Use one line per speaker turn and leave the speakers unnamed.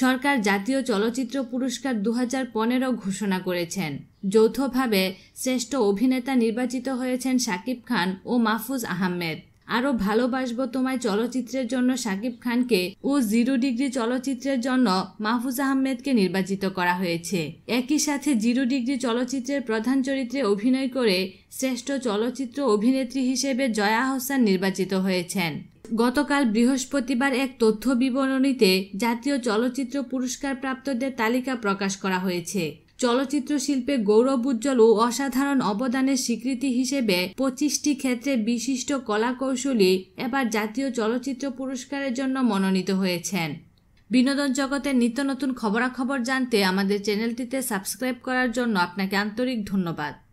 সরকার জাতীয় চলচ্চিত্র পুরস্কার দু হাজার ঘোষণা করেছেন যৌথভাবে শ্রেষ্ঠ অভিনেতা নির্বাচিত হয়েছেন শাকিব খান ও মাহফুজ আহমেদ আরও ভালোবাসব তোমায় চলচ্চিত্রের জন্য শাকিব খানকে ও জিরো ডিগ্রি চলচ্চিত্রের জন্য মাহফুজ আহমেদকে নির্বাচিত করা হয়েছে একই সাথে জিরো ডিগ্রি চলচ্চিত্রের প্রধান চরিত্রে অভিনয় করে শ্রেষ্ঠ চলচ্চিত্র অভিনেত্রী হিসেবে জয়া আহসান নির্বাচিত হয়েছেন গতকাল বৃহস্পতিবার এক তথ্য বিবরণীতে জাতীয় চলচ্চিত্র পুরস্কার প্রাপ্তদের তালিকা প্রকাশ করা হয়েছে চলচ্চিত্র শিল্পে গৌরব উজ্জ্বল ও অসাধারণ অবদানের স্বীকৃতি হিসেবে পঁচিশটি ক্ষেত্রে বিশিষ্ট কলা কৌশলী এবার জাতীয় চলচ্চিত্র পুরস্কারের জন্য মনোনীত হয়েছেন বিনোদন জগতের নিত্য নতুন খবরাখবর জানতে আমাদের চ্যানেলটিতে সাবস্ক্রাইব করার জন্য আপনাকে আন্তরিক ধন্যবাদ